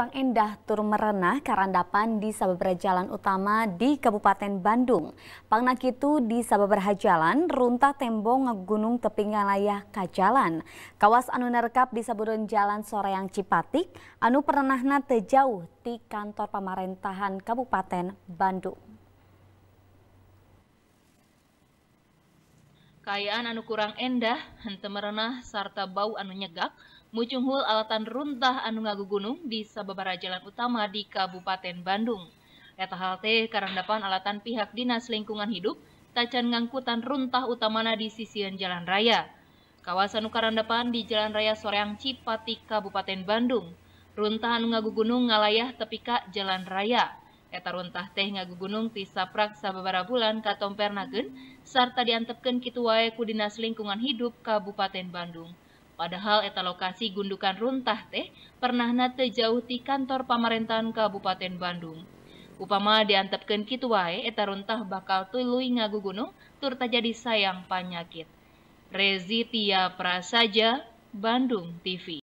Bang Endah tur merenah karandapan di sababra jalan utama di Kabupaten Bandung. itu di sababra jalan runtah tembong ngegunung teping layah ka jalan. Kawas anu nerekap di saburun jalan sore yang Cipatik, anu perenahna tejauh di kantor pemerintahan Kabupaten Bandung. kekayaan anu kurang endah, hente merenah, sarta bau anu nyegak, mucunghul alatan runtah anu ngagu gunung di sababara jalan utama di Kabupaten Bandung. Eta hal teh karandapan alatan pihak Dinas Lingkungan Hidup, tacan ngangkutan runtah utamana di sisian jalan raya. Kawasan depan di Jalan Raya Soreang Cipati, Kabupaten Bandung. runtah anu ngagu gunung ngalayah tepika jalan raya. Etaruntah teh ngagu gunung ti saprak sababara bulan katompernagin, sarta diantepken kitu wae ku dinas lingkungan hidup Kabupaten Bandung. Padahal eta lokasi gundukan runtah teh pernah nate jauh di kantor pemerintahan Kabupaten Bandung. Upama diantepken kitu wae, eta runtah bakal tului ngagu gunung, tur jadi sayang panyakit. Rezitia Prasaja, Bandung TV.